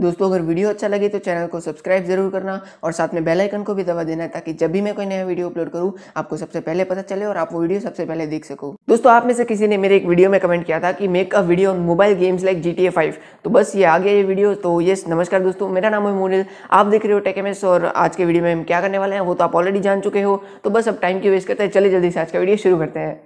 दोस्तों अगर वीडियो अच्छा लगे तो चैनल को सब्सक्राइब जरूर करना और साथ में बेल आइकन को भी दबा देना ताकि जब भी मैं कोई नया वीडियो अपलोड करूँ आपको सबसे पहले पता चले और आप वो वीडियो सबसे पहले देख सको दोस्तों आप में से किसी ने मेरे एक वीडियो में कमेंट किया था कि make a video on mobile games like G T तो बस ये आ गया ये वीडियो तो ये नमस्कार दोस्तों मेरा नाम है मोनिल आप देख रहे हो टेक और आज के वीडियो में हम क्या करने वाले हैं वो तो आप ऑलरेडी जान चुके हो तो बस अब टाइम की वेस्ट करते हैं चले जल्दी से आज का वीडियो शुरू करते हैं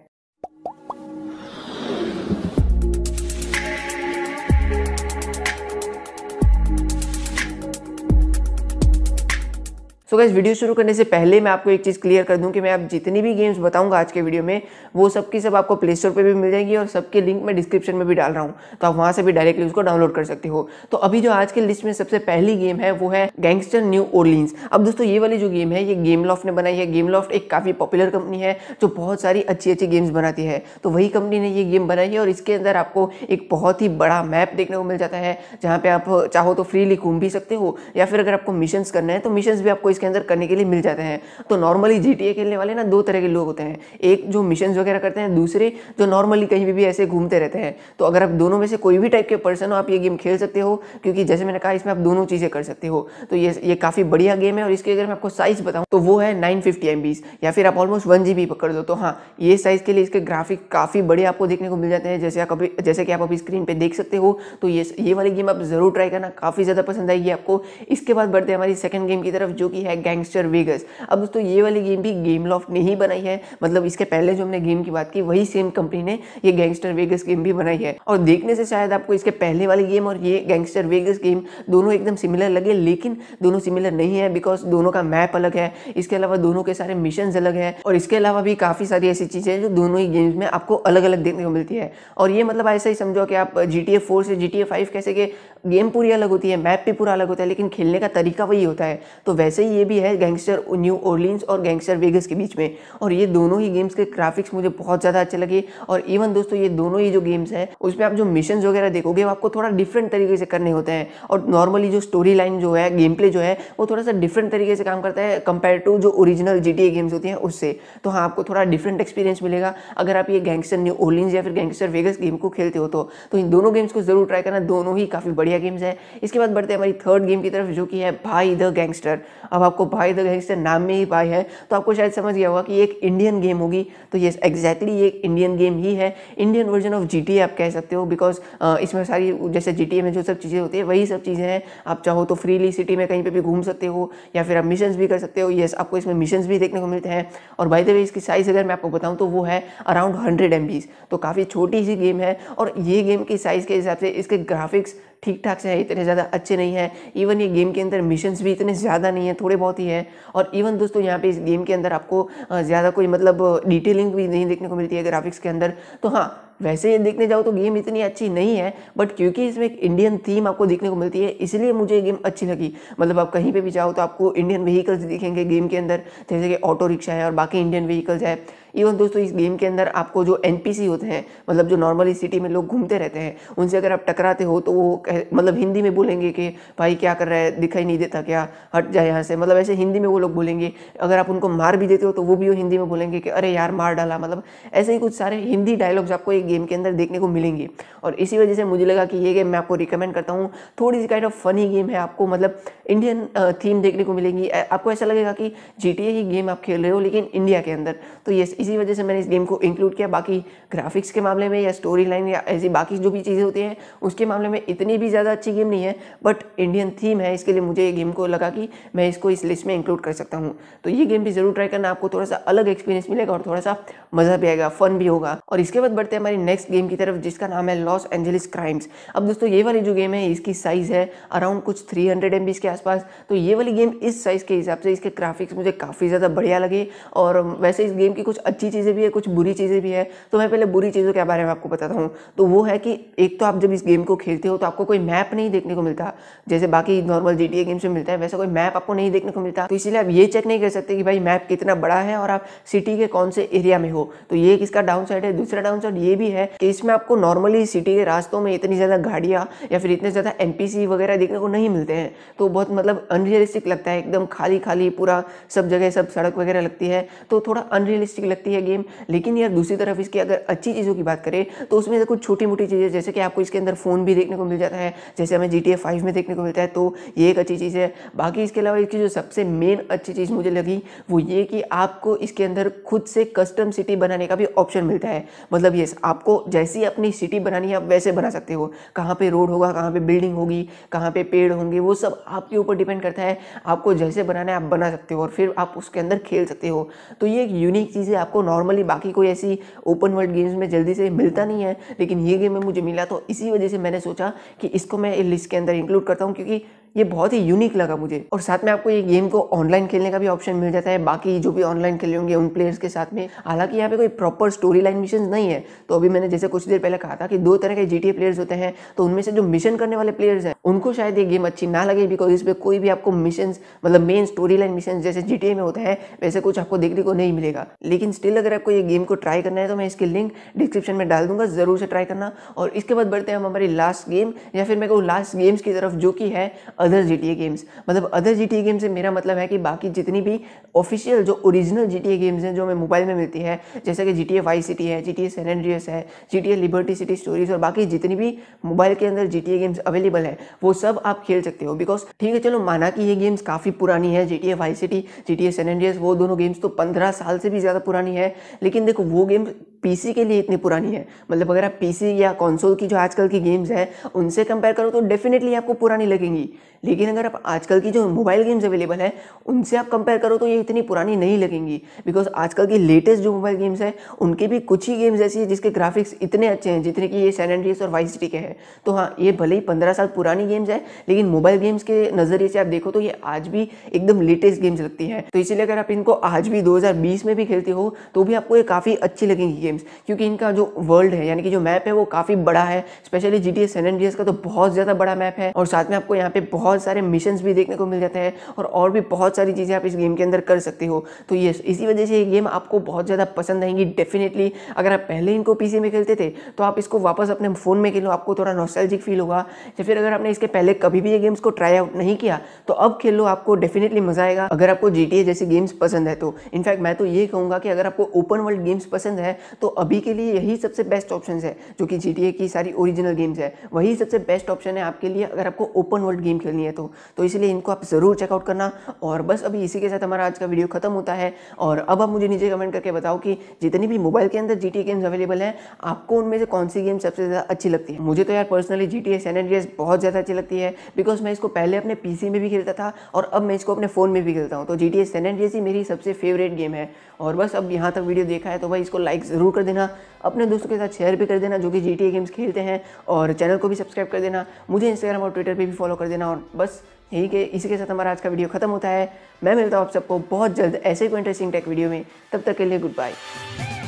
सो गैस वीडियो शुरू करने से पहले मैं आपको एक चीज़ क्लियर कर दूं कि मैं आप जितनी भी गेम्स बताऊंगा आज के वीडियो में वो सब की सब आपको प्ले स्टोर पर भी मिल जाएगी और सबके लिंक मैं डिस्क्रिप्शन में भी डाल रहा हूँ तो आप वहाँ से भी डायरेक्टली उसको डाउनलोड कर सकते हो तो अभी जो आज के लिस्ट में सबसे पहली गेम है वो है गैंगस्टर न्यू ओरलिन्स अब दोस्तों ये वाली जो गेम है ये गेम लॉफ्ट ने बनाई है गेम लॉफ्ट एक काफ़ी पॉपुलर कंपनी है जो बहुत सारी अच्छी अच्छी गेम्स बनाती है तो वही कंपनी ने ये गेम बनाई है और इसके अंदर आपको एक बहुत ही बड़ा मैप देखने को मिल जाता है जहाँ पे आप चाहो तो फ्रीली घूम भी सकते हो या फिर अगर आपको मिशन करना है तो मिशन भी आपको इस इसके अंदर करने के लिए मिल जाते हैं तो नॉर्मली जी खेलने वाले ना दो तरह के लोग होते हैं एक जो मिशन वगैरह करते हैं दूसरे जो नॉर्मली कहीं भी, भी ऐसे घूमते रहते हैं तो अगर आप दोनों में से कोई भी टाइप के पर्सन हो आप ये गेम खेल सकते हो क्योंकि जैसे मैंने कहा इसमें आप दोनों चीज़ें कर सकते हो तो ये ये काफ़ी बढ़िया गेम है और इसके अगर मैं आपको साइज़ बताऊँ तो वो है नाइन फिफ्टी या फिर आप ऑलमोस्ट वन जी पकड़ दो तो हाँ ये साइज़ के लिए इसके ग्राफिक काफ़ी बड़े आपको देखने को मिल जाते हैं जैसे आप अभी जैसे कि आप अभी स्क्रीन पर देख सकते हो तो ये ये वाली गेम आप ज़रूर ट्राई करना काफ़ी ज़्यादा पसंद आएगी आपको इसके बाद बढ़ते हैं हमारी सेकेंड गेम की तरफ जो कि है है गैंगस्टर वेगस अब दोस्तों ये वाली गेम भी गेम लॉफ्ट ने ही बनाई है मतलब इसके पहले जो हमने गेम की बात की वही सेम कंपनी ने ये गैंगस्टर वेगस गेम भी बनाई है और देखने से शायद आपको इसके पहले वाली गेम और ये गैंगस्टर वेगस गेम दोनों एकदम सिमिलर लगे लेकिन दोनों सिमिलर नहीं है बिकॉज दोनों का मैप अलग है इसके अलावा दोनों के सारे मिशन अलग है और इसके अलावा भी काफ़ी सारी ऐसी चीज़ें हैं जो दोनों ही गेम्स में आपको अलग अलग देखने को मिलती है और ये मतलब ऐसा ही समझो कि आप जी टी से जी टी कैसे के गेम पूरी अलग होती है मैप भी पूरा अलग होता है लेकिन खेलने का तरीका वही होता है तो वैसे ही ये भी है गैंगस्टर न्यू ओरलिन्स और गैंगस्टर वेगस के बीच में और ये दोनों ही गेम्स के ग्राफिक्स मुझे बहुत ज़्यादा अच्छे लगे और इवन दोस्तों ये दोनों ही जो गेम्स है उसमें आप जो मिशन वगैरह देखोगे आपको थोड़ा डिफरेंट तरीके से करने होते हैं और नॉर्मली जो स्टोरी लाइन जो है गेम प्ले जो है वो थोड़ा सा डिफरेंट तरीके से काम करता है कंपेयर टू जो ओरिजिनल जी गेम्स होती हैं उससे तो हाँ आपको थोड़ा डिफरेंट एक्सपीरियंस मिलेगा अगर आप ये गैंगस्टर न्यू ओलिन्स या फिर गैंगस्टर वेगस गेम को खेलते हो तो, तो इन दोनों गेम्स को जरूर ट्राई करना दोनों ही काफ़ी बढ़िया गेम्स है इसके बाद बढ़ते हैं हमारी थर्ड गेम की तरफ जो कि है भाई द गैंगस्टर अब आपको भाई तो गैंगस्टर नाम में ही भाई है तो आपको शायद समझ गया होगा कि एक इंडियन गेम होगी तो ये एग्जैक्टली ये एक इंडियन गेम ही है इंडियन वर्जन ऑफ जी आप कह सकते हो बिकॉज इसमें सारी जैसे जी में जो सब चीज़ें होती है वही सब चीज़ें हैं आप चाहो तो फ्रीली सिटी में कहीं पर भी घूम सकते हो या फिर आप मिशन भी कर सकते हो येस आपको इसमें मिशन भी देखने को मिलते हैं और बाई द वे इसकी साइज़ अगर मैं आपको बताऊँ तो वो है अराउंड हंड्रेड एम तो काफ़ी छोटी सी गेम है और ये गेम की साइज़ के हिसाब से इसके ग्राफिक्स ठीक ठाक से है इतने ज़्यादा अच्छे नहीं है इवन ये गेम के अंदर मिशंस भी इतने ज़्यादा नहीं है थोड़े बहुत ही है और इवन दोस्तों यहाँ पे इस गेम के अंदर आपको ज़्यादा कोई मतलब डिटेलिंग भी नहीं देखने को मिलती है ग्राफिक्स के अंदर तो हाँ वैसे ये देखने जाओ तो गेम इतनी अच्छी नहीं है बट क्योंकि इसमें एक इंडियन थीम आपको देखने को मिलती है इसलिए मुझे ये गेम अच्छी लगी मतलब आप कहीं पे भी जाओ तो आपको इंडियन व्हीकल्स दिखेंगे गेम के अंदर जैसे कि ऑटो रिक्शा है और बाकी इंडियन व्हीकल्स है इवन दोस्तों इस गेम के अंदर आपको जो एन होते हैं मतलब जो नॉर्मली सिटी में लोग घूमते रहते हैं उनसे अगर आप टकराते हो तो वो मतलब हिंदी में बोलेंगे कि भाई क्या कर रहा है दिखाई नहीं देता क्या हट जाए यहाँ से मतलब ऐसे हिंदी में वो लोग बोलेंगे अगर आप उनको मार भी देते हो तो वो भी वो हिंदी में बोलेंगे कि अरे यार मार डाला मतलब ऐसे ही कुछ सारे हिंदी डायलॉग्स आपको एक गेम के अंदर देखने को मिलेंगे और इसी वजह से मुझे लगा कि ये गेम मैं आपको रिकमेंड करता हूँ थोड़ी सी काइंड ऑफ फनी गेम है आपको मतलब इंडियन थीम देखने को मिलेंगी आपको ऐसा लगेगा कि जी ही गेम आप खेल रहे हो लेकिन इंडिया के अंदर तो ये इसी वजह से मैंने इस गेम को इंक्लूड किया बाकी ग्राफिक्स के मामले में या स्टोरी लाइन या ऐसी बाकी जो भी चीज़ें होती हैं उसके मामले में इतनी भी ज़्यादा अच्छी गेम नहीं है बट इंडियन थीम है इसके लिए मुझे ये गेम को लगा कि मैं इसको इस लिस्ट में इंक्लूड कर सकता हूँ तो ये गेम भी ज़रूर ट्राई करना आपको थोड़ा सा अलग एक्सपीरियंस मिलेगा और थोड़ा सा मज़ा भी आएगा फन भी होगा और इसके बाद बढ़ते हैं हमारी नेक्स्ट गेम की तरफ जिसका नाम है लॉस एंजलिस क्राइम्स अब दोस्तों ये वाली जो गेम है इसकी साइज़ है अराउंड कुछ थ्री हंड्रेड के आसपास तो ये वाली गेम इस साइज़ के हिसाब से इसके ग्राफिक्स मुझे काफ़ी ज़्यादा बढ़िया लगे और वैसे इस गेम की कुछ अच्छी चीज़ें भी है कुछ बुरी चीज़ें भी है तो मैं पहले बुरी चीज़ों के बारे में आपको बताता हूँ तो वो है कि एक तो आप जब इस गेम को खेलते हो तो आपको कोई मैप नहीं देखने को मिलता जैसे बाकी नॉर्मल जी टी गेम्स में मिलता है वैसा कोई मैप आपको नहीं देखने को मिलता तो इसीलिए आप ये चेक नहीं कर सकते कि भाई मैप कितना बड़ा है और आप सिटी के कौन से एरिया में हो तो ये एक इसका डाउन साइड है दूसरा डाउन साइड ये भी है कि इसमें आपको नॉर्मली सिटी के रास्तों में इतनी ज़्यादा गाड़ियाँ या फिर इतने ज़्यादा एन वगैरह देखने को नहीं मिलते हैं तो बहुत मतलब अनरियलिस्टिक लगता है एकदम खाली खाली पूरा सब जगह सब सड़क वगैरह लगती है तो थोड़ा अनरियलिस्टिक लगता लगती है गेम लेकिन यार दूसरी तरफ इसकी अगर अच्छी चीज़ों की बात करें तो उसमें से कुछ छोटी मोटी चीज़ें जैसे कि आपको इसके अंदर फ़ोन भी देखने को मिल जाता है जैसे हमें जी टी फाइव में देखने को मिलता है तो ये एक अच्छी चीज़ है बाकी इसके अलावा इसकी जो सबसे मेन अच्छी चीज़ मुझे लगी वो ये कि आपको इसके अंदर खुद से कस्टम सिटी बनाने का भी ऑप्शन मिलता है मतलब ये आपको जैसी अपनी सिटी बनानी है आप वैसे बना सकते हो कहाँ पर रोड होगा कहाँ पर बिल्डिंग होगी कहाँ पर पेड़ होंगे वो सब आपके ऊपर डिपेंड करता है आपको जैसे बनाना है आप बना सकते हो और फिर आप उसके अंदर खेल सकते हो तो ये एक यूनिक चीज़ है आप आपको नॉर्मली बाकी कोई ऐसी ओपन वर्ल्ड गेम्स में जल्दी से मिलता नहीं है लेकिन ये गेम में मुझे मिला तो इसी वजह से मैंने सोचा कि इसको मैं लिस्ट के अंदर इंक्लूड करता हूँ क्योंकि ये बहुत ही यूनिक लगा मुझे और साथ में आपको ये गेम को ऑनलाइन खेलने का भी ऑप्शन मिल जाता है बाकी जो भी ऑनलाइन खेले होंगे उन प्लेयर्स के साथ में हालांकि यहाँ पे कोई प्रॉपर स्टोरी लाइन मिशन नहीं है तो अभी मैंने जैसे कुछ देर पहले कहा था कि दो तरह के जीटीए प्लेयर्स होते हैं तो उनमें से जो मिशन करने वाले प्लेयर्स हैं उनको शायद ये गेम अच्छी ना लगे बिकॉज इस पर कोई भी आपको मिशन मतलब मेन स्टोरी लाइन मिशन जैसे जीटीए में होता है वैसे कुछ आपको देखने को नहीं मिलेगा लेकिन स्टिल अगर आपको ये गेम को ट्राई करना है तो मैं इसकी लिंक डिस्क्रिप्शन में डाल दूंगा जरूर से ट्राई करना और इसके बाद बढ़ते हैं हम हमारी लास्ट गेम या फिर मैं को लास्ट गेम्स की तरफ जो की है other G T A games मतलब other G T A game से मेरा मतलब है कि बाकी जितनी भी ऑफिशियल जो original G T A games हैं जो हमें मोबाइल में मिलती है जैसे कि G T A Vice City है G T A San Andreas है G T A Liberty City Stories और बाकी जितनी भी मोबाइल के अंदर G T A games available है वो सब आप खेल सकते हो बिकॉज ठीक है चलो माना कि ये गेम्स काफ़ी पुरानी है G T A Vice City G T A San Andreas वो दोनों गेम्स तो पंद्रह साल से भी ज़्यादा पुरानी है लेकिन देखो वो गेम पी के लिए इतनी पुरानी है मतलब अगर आप पी या कंसोल की जो आजकल की गेम्स है उनसे कंपेयर करो तो डेफिनेटली आपको पुरानी लगेंगी लेकिन अगर आप आजकल की जो मोबाइल गेम्स अवेलेबल है उनसे आप कंपेयर करो तो ये इतनी पुरानी नहीं लगेंगी बिकॉज आजकल की लेटेस्ट जो मोबाइल गेम्स है उनके भी कुछ ही गेम्स ऐसी हैं जिसके ग्राफिक्स इतने अच्छे हैं जितने कि ये सैन एंड्रियस और वाइस सिटी के हैं तो हाँ ये भले ही पंद्रह साल पुरानी गेम्स है लेकिन मोबाइल गेम्स के नज़रिए से आप देखो तो ये आज भी एकदम लेटेस्ट गेम्स लगती हैं तो इसीलिए अगर आप इनको आज भी दो में भी खेलते हो तो भी आपको ये काफ़ी अच्छी लगेंगी गेम्स क्योंकि इनका जो वर्ल्ड है यानी कि जो मैप है वो काफ़ी बड़ा है स्पेशली जी टी एस का तो बहुत ज़्यादा बड़ा मैप है और साथ में आपको यहाँ पे बहुत सारे मिशन भी देखने को मिल जाते हैं और और भी बहुत सारी चीज़ें आप इस गेम के अंदर कर सकते हो तो ये इसी वजह से ये गेम आपको बहुत ज़्यादा पसंद आएंगी डेफिनेटली अगर आप पहले इनको पीसी में खेलते थे तो आप इसको वापस अपने फ़ोन में खेलो आपको थोड़ा नॉस्टैल्जिक फील होगा या फिर अगर आपने इसके पहले कभी भी ये गेम्स को ट्राई आउट नहीं किया तो अब खेल लो आपको डेफिनेटली मज़ा आएगा अगर आपको जी जैसी गेम्स पसंद है तो इनफैक्ट मैं तो ये कहूँगा कि अगर आपको ओपन वर्ल्ड गेम्स पसंद है तो अभी के लिए यही सबसे बेस्ट ऑप्शन है जो कि जी की सारी ओरिजिनल गेम्स है वही सबसे बेस्ट ऑप्शन है आपके लिए अगर आपको ओपन वर्ल्ड गेम खेलनी है तो तो इसलिए इनको आप ज़रूर चेकआउट करना और बस अभी इसी के साथ हमारा आज का वीडियो खत्म होता है और अब आप मुझे नीचे कमेंट करके बताओ कि जितनी भी मोबाइल के अंदर जी गेम्स अवेलेबल हैं आपको उनमें से कौन सी गेम सबसे ज़्यादा तो अच्छी लगती है मुझे तो यार पर्सनली जी टी एस बहुत ज़्यादा अच्छी लगती है बिकॉज मैं इसको पहले अपने पी में भी खेलता था और अब मैं इसको अपने फ़ोन में भी खेलता हूँ तो जी टी एस ही मेरी सबसे फेवरेट गेम है और बस अब यहाँ तक वीडियो देखा है तो भाई इसको लाइक ज़रूर कर देना अपने दोस्तों के साथ शेयर भी कर देना जो कि जी गेम्स खेलते हैं और चैनल को भी सब्सक्राइब कर देना मुझे इंस्टाग्राम और ट्विटर पर भी फॉलो कर देना और बस यही के इसी के साथ हमारा आज का वीडियो खत्म होता है मैं मिलता हूँ आप सबको बहुत जल्द ऐसे कोई इंटरेस्टिंग टेक वीडियो में तब तक के लिए गुड बाय